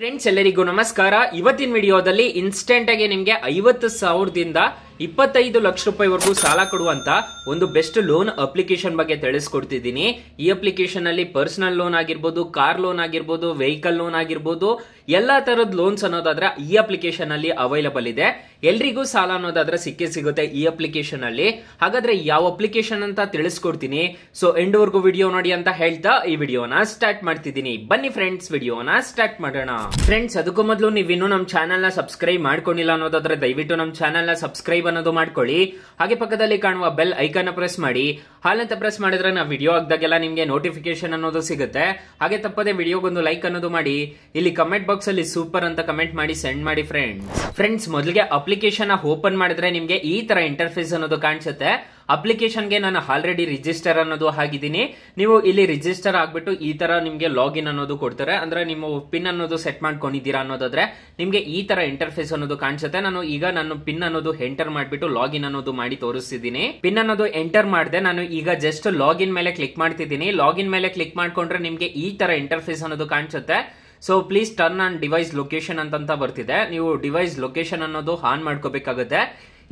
friends ಎಲ್ಲರಿಗೂ ನಮಸ್ಕಾರ ಇವತ್ತಿನ ವಿಡಿಯೋದಲ್ಲಿ ಇನ್ಸ್ಟೆಂಟ್ ಆಗಿ ನಿಮಗೆ ಐವತ್ತು ಸಾವಿರದಿಂದ ಇಪ್ಪತ್ತೈದು ಲಕ್ಷ ರೂಪಾಯಿವರೆಗೂ ಸಾಲ ಕೊಡುವಂತ ಒಂದು ಬೆಸ್ಟ್ ಲೋನ್ ಅಪ್ಲಿಕೇಶನ್ ಬಗ್ಗೆ ತಿಳಿಸ್ಕೊಡ್ತಿದ್ದೀನಿ ಈ ಅಪ್ಲಿಕೇಶನ್ ಅಲ್ಲಿ ಪರ್ಸನಲ್ ಲೋನ್ ಆಗಿರ್ಬೋದು ಕಾರ್ ಲೋನ್ ಆಗಿರ್ಬೋದು ವೆಹಿಕಲ್ ಲೋನ್ ಆಗಿರ್ಬೋದು ಎಲ್ಲಾ ತರದ ಲೋನ್ಸ್ ಅನ್ನೋದಾದ್ರೆ ಈ ಅಪ್ಲಿಕೇಶನ್ ಅಲ್ಲಿ ಅವೈಲಬಲ್ ಇದೆ ಎಲ್ರಿಗೂ ಸಾಲ ಅನ್ನೋದಾದ್ರೆ ಸಿಕ್ಕೇ ಸಿಗುತ್ತೆ ಈ ಅಪ್ಲಿಕೇಶನ್ ಅಲ್ಲಿ ಹಾಗಾದ್ರೆ ಯಾವ ಅಪ್ಲಿಕೇಶನ್ ಅಂತ ತಿಳಿಸ್ಕೊಡ್ತೀನಿ ಸೊ ಎಂಡ್ವರೆಗೂ ವಿಡಿಯೋ ನೋಡಿ ಅಂತ ಹೇಳ್ತಾ ಈ ವಿಡಿಯೋನ ಸ್ಟಾರ್ಟ್ ಮಾಡ್ತಿದ್ದೀನಿ ಬನ್ನಿ ಫ್ರೆಂಡ್ಸ್ ವಿಡಿಯೋನ ಸ್ಟಾರ್ಟ್ ಮಾಡೋಣ ಫ್ರೆಂಡ್ಸ್ ಅದಕ್ಕೂ ಮೊದಲು ನೀವು ಇನ್ನೂ ನಮ್ಮ ಚಾನಲ್ ನ ಸಬ್ಸ್ಕ್ರೈಬ್ ಮಾಡ್ಕೊಂಡಿಲ್ಲ ಅನ್ನೋದಾದ್ರೆ ದಯವಿಟ್ಟು ನಮ್ಮ ಚಾನಲ್ ನ ಸಬ್ಸ್ಕ್ರೈಬ್ ಅನ್ನೋದು ಮಾಡ್ಕೊಳ್ಳಿ ಹಾಗೆ ಪಕ್ಕದಲ್ಲಿ ಕಾಣುವ ಬೆಲ್ ಐಕಾನ್ ಪ್ರೆಸ್ ಮಾಡಿ ಹಾಲಂತ ಪ್ರೆಸ್ ಮಾಡಿದ್ರೆ ನಾವು ವಿಡಿಯೋ ಆಗ್ದಾಗೆಲ್ಲ ನಿಮಗೆ ನೋಟಿಫಿಕೇಶನ್ ಅನ್ನೋದು ಸಿಗುತ್ತೆ ಹಾಗೆ ತಪ್ಪದೆ ವಿಡಿಯೋಗೊಂದು ಲೈಕ್ ಅನ್ನೋದು ಮಾಡಿ ಇಲ್ಲಿ ಕಮೆಂಟ್ ಬಾಕ್ಸ್ ಅಲ್ಲಿ ಸೂಪರ್ ಅಂತ ಕಮೆಂಟ್ ಮಾಡಿ ಸೆಂಡ್ ಮಾಡಿ ಫ್ರೆಂಡ್ಸ್ ಫ್ರೆಂಡ್ಸ್ ಮೊದಲಿಗೆ ಅಪ್ಲಿಕೇಶನ್ ಓಪನ್ ಮಾಡಿದ್ರೆ ನಿಮಗೆ ಈ ತರ ಇಂಟರ್ಫೇಸ್ ಅನ್ನೋದು ಕಾಣಿಸುತ್ತೆ ಅಪ್ಲಿಕೇಶನ್ಗೆ ನಾನು ಆಲ್ರೆಡಿ ರಿಜಿಸ್ಟರ್ ಅನ್ನೋದು ಆಗಿದ್ದೀನಿ ನೀವು ಇಲ್ಲಿ ರಿಜಿಸ್ಟರ್ ಆಗಿಬಿಟ್ಟು ಈ ತರ ನಿಮಗೆ ಲಾಗಿನ್ ಅನ್ನೋದು ಕೊಡ್ತಾರೆ ಅಂದ್ರೆ ನಿಮ್ಮ ಪಿನ್ ಅನ್ನೋದು ಸೆಟ್ ಮಾಡ್ಕೊಂಡಿದ್ದೀರಾ ಅನ್ನೋದಾದ್ರೆ ನಿಮಗೆ ಈ ತರ ಇಂಟರ್ಫೇಸ್ ಅನ್ನೋದು ಕಾಣಿಸುತ್ತೆ ನಾನು ಈಗ ನಾನು ಪಿನ್ ಅನ್ನೋದು ಎಂಟರ್ ಮಾಡಿಬಿಟ್ಟು ಲಾಗಿನ್ ಅನ್ನೋದು ಮಾಡಿ ತೋರಿಸ್ತಿದ್ದೀನಿ ಪಿನ್ ಅನ್ನೋದು ಎಂಟರ್ ಮಾಡಿದೆ ನಾನು ಈಗ ಜಸ್ಟ್ ಲಾಗಿನ್ ಮೇಲೆ ಕ್ಲಿಕ್ ಮಾಡ್ತಿದ್ದೀನಿ ಲಾಗಿನ್ ಮೇಲೆ ಕ್ಲಿಕ್ ಮಾಡ್ಕೊಂಡ್ರೆ ನಿಮಗೆ ಈ ತರ ಇಂಟರ್ಫೇಸ್ ಅನ್ನೋದು ಕಾಣಿಸುತ್ತೆ so please turn on device location ಅಂತ ಬರ್ತಿದೆ ನೀವು ಡಿವೈಸ್ ಲೊಕೇಶನ್ ಅನ್ನೋದು ಆನ್ ಮಾಡ್ಕೋಬೇಕಾಗುತ್ತೆ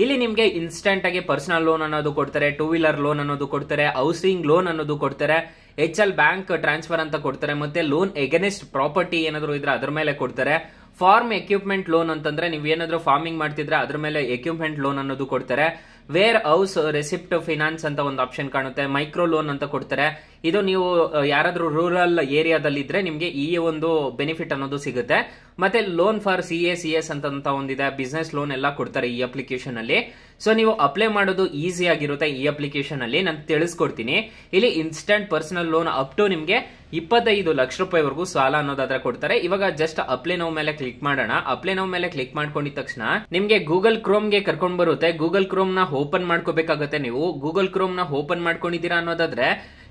ಇಲ್ಲಿ ನಿಮಗೆ ಇನ್ಸ್ಟೆಂಟ್ ಆಗಿ ಪರ್ಸನಲ್ ಲೋನ್ ಅನ್ನೋದು ಕೊಡ್ತಾರೆ ಟೂ ವೀಲರ್ ಲೋನ್ ಅನ್ನೋದು ಕೊಡ್ತಾರೆ ಹೌಸಿಂಗ್ ಲೋನ್ ಅನ್ನೋದು ಕೊಡ್ತಾರೆ ಎಚ್ ಎಲ್ ಬ್ಯಾಂಕ್ ಟ್ರಾನ್ಸ್ಫರ್ ಅಂತ ಕೊಡ್ತಾರೆ ಮತ್ತೆ ಲೋನ್ ಎಗೇನೆಸ್ಟ್ ಪ್ರಾಪರ್ಟಿ ಏನಾದ್ರು ಇದ್ರೆ ಅದ್ರ ಮೇಲೆ ಕೊಡ್ತಾರೆ ಫಾರ್ಮ್ ಎಕ್ವಿಪ್ಮೆಂಟ್ ಲೋನ್ ಅಂತಂದ್ರೆ ನೀವು ಏನಾದ್ರು ಫಾರ್ಮಿಂಗ್ ಮಾಡ್ತಿದ್ರೆ ಅದ್ರ ಮೇಲೆ ಎಕ್ವಿಪ್ಮೆಂಟ್ ಲೋನ್ ಅನ್ನೋದು ಕೊಡ್ತಾರೆ ವೇರ್ ಹೌಸ್ ರೆಸಿಪ್ಟ್ ಫಿನಾನ್ಸ್ ಅಂತ ಒಂದು ಆಪ್ಷನ್ ಕಾಣುತ್ತೆ ಮೈಕ್ರೋ ಲೋನ್ ಅಂತ ಕೊಡ್ತಾರೆ ಇದು ನೀವು uh, ಯಾರಾದ್ರೂ ರೂರಲ್ ಏರಿಯಾದಲ್ಲಿ ಇದ್ರೆ ನಿಮಗೆ ಈ ಒಂದು ಬೆನಿಫಿಟ್ ಅನ್ನೋದು ಸಿಗುತ್ತೆ ಮತ್ತೆ loan for C A C S ಅಂತ ಒಂದಿದೆ ಬಿಸ್ನೆಸ್ ಲೋನ್ ಎಲ್ಲ ಕೊಡ್ತಾರೆ ಈ ಅಪ್ಲಿಕೇಶನ್ ಅಲ್ಲಿ ಸೊ ನೀವು ಅಪ್ಲೈ ಮಾಡೋದು ಈಸಿ ಆಗಿರುತ್ತೆ ಈ ಅಪ್ಲಿಕೇಶನ್ ಅಲ್ಲಿ ನಾನು ತಿಳಿಸ್ಕೊಡ್ತೀನಿ ಇಲ್ಲಿ instant personal loan up to ನಿಮಗೆ ಇಪ್ಪತ್ತೈದು ಲಕ್ಷ ರೂಪಾಯಿವರೆಗೂ ಸಾಲ ಅನ್ನೋದಾದ್ರೆ ಕೊಡ್ತಾರೆ ಇವಾಗ ಜಸ್ಟ್ ಅಪ್ಲೈ ನೋವ್ ಮೇಲೆ ಕ್ಲಿಕ್ ಮಾಡೋಣ ಅಪ್ಲೈ ನೋವ್ ಮೇಲೆ ಕ್ಲಿಕ್ ಮಾಡ್ಕೊಂಡಿದ ತಕ್ಷಣ ನಿಮಗೆ ಗೂಗಲ್ ಕ್ರೋಮ್ಗೆ ಕರ್ಕೊಂಡು ಬರುತ್ತೆ ಗೂಗಲ್ ಕ್ರೋಮ್ ನ ಓಪನ್ ಮಾಡ್ಕೋಬೇಕಾಗತ್ತೆ ನೀವು ಗೂಗಲ್ ಕ್ರೋಮ್ನ ಓಪನ್ ಮಾಡ್ಕೊಂಡಿದ್ದೀರಾ ಅನ್ನೋದಾದ್ರೆ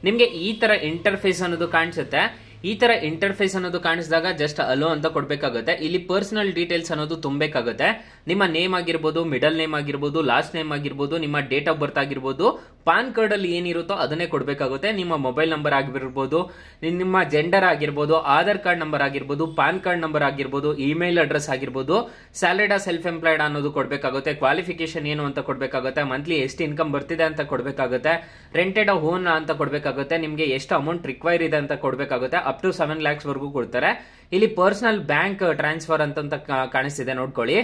ನಿಮಗೆ ಈ ತರ ಇಂಟರ್ಫೇಸ್ ಅನ್ನೋದು ಕಾಣಿಸುತ್ತೆ ಈ ತರ ಇಂಟರ್ಫೇಸ್ ಅನ್ನೋದು ಕಾಣಿಸಿದಾಗ ಜಸ್ಟ್ ಅಲೋ ಅಂತ ಕೊಡಬೇಕಾಗುತ್ತೆ ಇಲ್ಲಿ ಪರ್ಸನಲ್ ಡೀಟೇಲ್ಸ್ ಅನ್ನೋದು ತುಂಬಬೇಕಾಗುತ್ತೆ ನಿಮ್ಮ ನೇಮ್ ಆಗಿರ್ಬೋದು ಮಿಡಲ್ ನೇಮ್ ಆಗಿರ್ಬೋದು ಲಾಸ್ಟ್ ನೇಮ್ ಆಗಿರ್ಬೋದು ನಿಮ್ಮ ಡೇಟ್ ಆಫ್ ಬರ್ತ್ ಆಗಿರ್ಬೋದು ಪಾನ್ ಕಾರ್ಡ್ ಅಲ್ಲಿ ಏನಿರುತ್ತೋ ಅದನ್ನೇ ಕೊಡಬೇಕಾಗುತ್ತೆ ನಿಮ್ಮ ಮೊಬೈಲ್ ನಂಬರ್ ಆಗಿರ್ಬೋದು ನಿಮ್ಮ ಜೆಂಡರ್ ಆಗಿರ್ಬೋದು ಆಧಾರ್ ಕಾರ್ಡ್ ನಂಬರ್ ಆಗಿರ್ಬೋದು ಪಾನ್ ಕಾರ್ಡ್ ನಂಬರ್ ಆಗಿರ್ಬೋದು ಇಮೇಲ್ ಅಡ್ರೆಸ್ ಆಗಿರ್ಬೋದು ಸ್ಯಾಲರಿಡ್ ಸೆಲ್ಫ್ ಎಂಪ್ಲಾಯ್ಡ್ ಅನ್ನೋದು ಕೊಡಬೇಕಾಗುತ್ತೆ ಕ್ವಾಲಿಫಿಕೇಶನ್ ಏನು ಅಂತ ಕೊಡಬೇಕಾಗುತ್ತೆ ಮಂತ್ಲಿ ಎಷ್ಟು ಇನ್ಕಮ್ ಬರ್ತಿದೆ ಅಂತ ಕೊಡಬೇಕಾಗುತ್ತೆ ರೆಂಟೆಡ್ ಹೋನ್ ಅಂತ ಕೊಡಬೇಕಾಗುತ್ತೆ ನಿಮಗೆ ಎಷ್ಟು ಅಮೌಂಟ್ ರಿಕ್ವೈರ್ ಇದೆ ಅಂತ ಕೊಡಬೇಕಾಗುತ್ತೆ ಅಪ್ ಟು ಸೆವೆನ್ ಲ್ಯಾಕ್ಸ್ ವರೆಗೂ ಕೊಡ್ತಾರೆ ಇಲ್ಲಿ ಪರ್ಸನಲ್ ಬ್ಯಾಂಕ್ ಟ್ರಾನ್ಸ್ಫರ್ ಅಂತ ಕಾಣಿಸ್ತಿದೆ ನೋಡ್ಕೊಳ್ಳಿ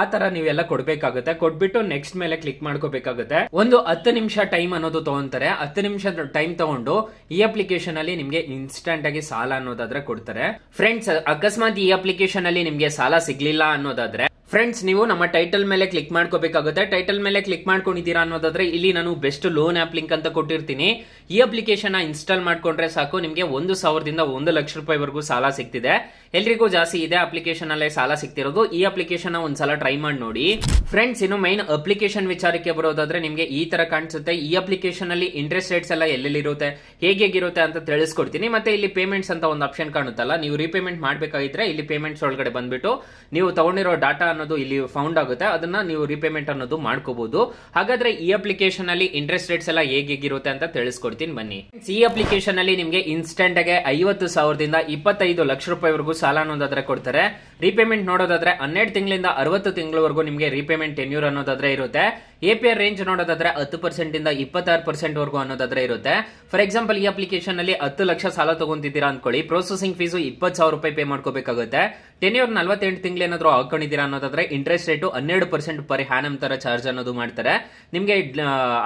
ಆ ತರ ನೀವೆಲ್ಲ ಕೊಡ್ಬೇಕಾಗುತ್ತೆ ಕೊಟ್ಬಿಟ್ಟು ನೆಕ್ಸ್ಟ್ ಮೇಲೆ ಕ್ಲಿಕ್ ಮಾಡ್ಕೋಬೇಕಾಗುತ್ತೆ ಒಂದು ಹತ್ತು ನಿಮಿಷ ಟೈಮ್ ಅನ್ನೋದು ತಗೊಂತಾರೆ ಹತ್ತು ನಿಮಿಷ ಟೈಮ್ ತಗೊಂಡು ಈ ಅಪ್ಲಿಕೇಶನ್ ಅಲ್ಲಿ ನಿಮ್ಗೆ ಇನ್ಸ್ಟಂಟ್ ಆಗಿ ಸಾಲ ಅನ್ನೋದಾದ್ರೆ ಕೊಡ್ತಾರೆ ಫ್ರೆಂಡ್ಸ್ ಅಕಸ್ಮಾತ್ ಈ ಅಪ್ಲಿಕೇಶನ್ ಅಲ್ಲಿ ನಿಮ್ಗೆ ಸಾಲ ಸಿಗ್ಲಿಲ್ಲ ಅನ್ನೋದಾದ್ರೆ ಫ್ರೆಂಡ್ಸ್ ನೀವು ನಮ್ಮ ಟೈಟಲ್ ಮೇಲೆ ಕ್ಲಿಕ್ ಮಾಡ್ಕೋಬೇಕಾಗುತ್ತೆ ಟೈಟಲ್ ಮೇಲೆ ಕ್ಲಿಕ್ ಮಾಡ್ಕೊಂಡಿದ್ದೀರಾ ಅನ್ನೋದಾದ್ರೆ ಇಲ್ಲಿ ನಾನು ಬೆಸ್ಟ್ ಲೋನ್ ಆ್ಯಪ್ ಲಿಂಕ್ ಅಂತ ಕೊಟ್ಟಿರ್ತೀನಿ ಈ ಅಪ್ಲಿಕೇಶನ್ ಇನ್ಸ್ಟಾಲ್ ಮಾಡ್ಕೊಂಡ್ರೆ ಸಾಕು ನಿಮಗೆ ಒಂದು ಸಾವಿರದಿಂದ ಒಂದು ಲಕ್ಷ ರೂಪಾಯಿವರೆಗೂ ಸಾಲ ಸಿಗ್ತಿದೆ ಎಲ್ರಿಗೂ ಜಾಸ್ತಿ ಇದೆ ಅಪ್ಲಿಕೇಶನ್ ಅಲ್ಲೇ ಸಾಲ ಸಿಗ್ತಿರೋದು ಈ ಅಪ್ಲಿಕೇಶನ್ ಒಂದ್ಸಲ ಟ್ರೈ ಮಾಡಿ ನೋಡಿ ಫ್ರೆಂಡ್ಸ್ ಇನ್ನು ಮೈನ್ ಅಪ್ಲಿಕೇಶನ್ ವಿಚಾರಕ್ಕೆ ಬರೋದಾದ್ರೆ ನಿಮಗೆ ಈ ತರ ಕಾಣಿಸುತ್ತೆ ಈ ಅಪ್ಲಿಕೇಶನ್ ಅಲ್ಲಿ ಇಂಟ್ರೆಸ್ಟ್ ರೇಟ್ಸ್ ಎಲ್ಲ ಎಲ್ಲೆಲ್ಲಿರುತ್ತೆ ಹೇಗೆ ಹೇಗಿರುತ್ತೆ ಅಂತ ತಿಳಿಸ್ಕೊಡ್ತೀನಿ ಮತ್ತೆ ಇಲ್ಲಿ ಪೇಮೆಂಟ್ಸ್ ಅಂತ ಒಂದು ಆಪ್ಷನ್ ಕಾಣುತ್ತಲ್ಲ ನೀವು ರೀಪೇಮೆಂಟ್ ಮಾಡಬೇಕಾಗಿದ್ರೆ ಇಲ್ಲಿ ಪೇಮೆಂಟ್ಸ್ ಒಳಗಡೆ ಬಂದ್ಬಿಟ್ಟು ನೀವು ತಗೊಂಡಿರೋ ಡಾಟಾ ಅನ್ನೋದು ಇಲ್ಲಿ ಫೌಂಡ್ ಆಗುತ್ತೆ ಅದನ್ನ ನೀವು ರೀಪೇಮೆಂಟ್ ಅನ್ನೋದು ಮಾಡ್ಕೋಬಹುದು ಹಾಗಾದ್ರೆ ಈ ಅಪ್ಲಿಕೇಶನ್ ಅಲ್ಲಿ ಇಂಟ್ರೆಸ್ಟ್ ರೇಟ್ಸ್ ಎಲ್ಲ ಹೇಗೆ ಹೇಗಿರುತ್ತೆ ಅಂತ ತಿಳಿಸ್ಕೊಡ್ತೀನಿ ಬನ್ನಿ ಈ ಅಪ್ಲಿಕೇಶನ್ ಅಲ್ಲಿ ನಿಮಗೆ ಇನ್ಸ್ಟೆಂಟ್ ಆಗಿ ಐವತ್ತು ಸಾವಿರದಿಂದ ಇಪ್ಪತ್ತೈದು ಲಕ್ಷ ರೂಪಾಯಿವರೆಗೂ ಸಾಲ ಅನ್ನೋದಾದ್ರೆ ಕೊಡ್ತಾರೆ ರೀಪೇಮೆಂಟ್ ನೋಡೋದಾದ್ರೆ ಹನ್ನೆರಡು ತಿಂಗಳಿಂದ ಅರವತ್ತು ತಿಂಗಳವರೆಗೂ ನಿಮಗೆ ರೀಪೇಮೆಂಟ್ ಟೆನ್ಯೂರ್ ಅನ್ನೋದಾದ್ರೆ ಇರುತ್ತೆ ಎ ಪಿ ಆರ್ ರೇಂಜ್ ನೋಡೋದಾದ್ರೆ ಹತ್ತು ಪರ್ಸೆಂಟ್ ಇಂದ ಇಪ್ಪತ್ತಾರು ಪರ್ಸೆಂಟ್ ವರೆಗೂ ಅನ್ನೋದಾದ್ರೆ ಇರುತ್ತೆ ಫಾರ್ ಎಕ್ಸಾಂಪಲ್ ಈ ಅಪ್ಲಿಕೇಶನ್ ಅಲ್ಲಿ ಹತ್ತು ಲಕ್ಷ ಸಾಲ ತಗೊಂತಿದ್ದೀರಾ ಅನ್ಕೊಳ್ಳಿ ಪ್ರೊಸೆಸಿಂಗ್ ಫೀಸ್ ಇಪ್ಪತ್ತು ಸಾವಿರ ರೂಪಾಯಿ ಪೇ ಮಾಡ್ಕೋಬೇಕಾಗುತ್ತೆ ಟೆನ್ಯೂರ್ ನಲ್ವತ್ತೆಂಟು ತಿಂಗಳು ಏನಾದರೂ ಹಾಕೊಂಡಿದ್ದೀರಾ ಅನ್ನೋದಾದ್ರೆ ಇಂಟ್ರೆಸ್ಟ್ ರೇಟು ಹನ್ನೆರಡು ಪರ್ಸೆಂಟ್ ಪರ್ ಹ್ಯಾನಮ್ ತರ ಚಾರ್ಜ್ ಅನ್ನೋದು ಮಾಡ್ತಾರೆ ನಿಮಗೆ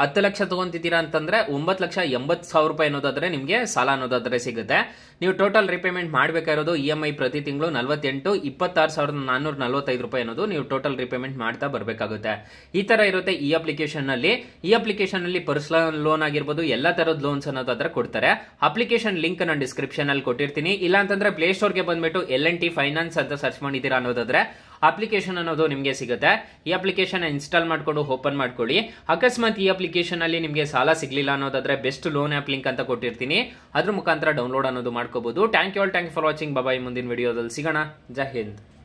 ಹತ್ತು ಲಕ್ಷ ತಗೊಂತಿದ್ದೀರಾ ಅಂತಂದ್ರೆ ಒಂಬತ್ತು ಲಕ್ಷ ಎಂಬತ್ತು ಸಾವಿರ ರೂಪಾಯಿ ಅನ್ನೋದಾದ್ರೆ ನಿಮಗೆ ಸಾಲ ಅನ್ನೋದಾದ್ರೆ ಸಿಗುತ್ತೆ ನೀವು ಟೋಟಲ್ ರಿಪೇಮೆಂಟ್ ಮಾಡಬೇಕಾಗಿರೋದು ಇ e ಎಂ ಐ ಪ್ರತಿ ತಿಂಗಳು ನಲವತ್ತೆಂಟು ಇಪ್ಪತ್ತಾರು ಸಾವಿರದ ನಾನ್ನೂರ ನಲವತ್ತೈದು ರೂಪಾಯಿ ಅನ್ನೋದು ನೀವು ಟೋಟಲ್ ರಿಪೇಮೆಂಟ್ ಮಾಡ್ತಾ ಬರಬೇಕಾಗುತ್ತೆ ಈ ತರ ಇರುತ್ತೆ ಈ ಅಪ್ಲಿಕೇಶನ್ ನಲ್ಲಿ ಈ ಅಪ್ಲಿಕೇಶನ್ ಅಲ್ಲಿ ಪರ್ಸನಲ್ ಲೋನ್ ಆಗಿರ್ಬೋದು ಎಲ್ಲ ತರದ ಲೋನ್ಸ್ ಅನ್ನೋದು ಆದ್ರೆ ಕೊಡ್ತಾರೆ ಅಪ್ಲಿಕೇಶನ್ ಲಿಂಕ್ ನಾನು ಡಿಸ್ಕ್ರಿಪ್ಷನ್ ಅಲ್ಲಿ ಕೊಟ್ಟಿರ್ತೀನಿ ಇಲ್ಲ ಅಂತಂದ್ರೆ ಪ್ಲೇ ಸ್ಟೋರ್ಗೆ ಬಂದ್ಬಿಟ್ಟು ಎಲ್ ಎನ್ ಟಿ ಫೈನಾನ್ಸ್ ಅಂತ ಸರ್ಚ್ ಮಾಡಿದ್ದೀರಾ ಅನ್ನೋದಾದ್ರೆ ಅಪ್ಲಿಕೇಶನ್ ಅನ್ನೋದು ನಿಮಗೆ ಸಿಗುತ್ತೆ ಈ ಅಪ್ಲಿಕೇಶನ್ ಇನ್ಸ್ಟಾಲ್ ಮಾಡಿಕೊಂಡು ಓಪನ್ ಮಾಡ್ಕೊಳ್ಳಿ ಅಕಸ್ಮಾತ್ ಈ ಅಪ್ಲಿಕೇಶನ್ ಅಲ್ಲಿ ನಿಮಗೆ ಸಾಲ ಸಿಗಲಿಲ್ಲ ಅನ್ನೋದಾದ್ರೆ ಬೆಸ್ಟ್ ಲೋನ್ ಆಪ್ ಲಿಂಕ್ ಅಂತ ಕೊಟ್ಟಿರ್ತೀನಿ ಅದ್ರ ಮುಖಾಂತರ ಡೌನ್ಲೋಡ್ ಅನ್ನೋದು ಮಾಡ್ಕೋಬಹುದು thank you all thank for watching ಬಾಬಾಯ್ ಮುಂದಿನ ವಿಡಿಯೋದಲ್ಲಿ ಸಿಗೋಣ ಜಹಿಂದ್ ಹಿಂದ್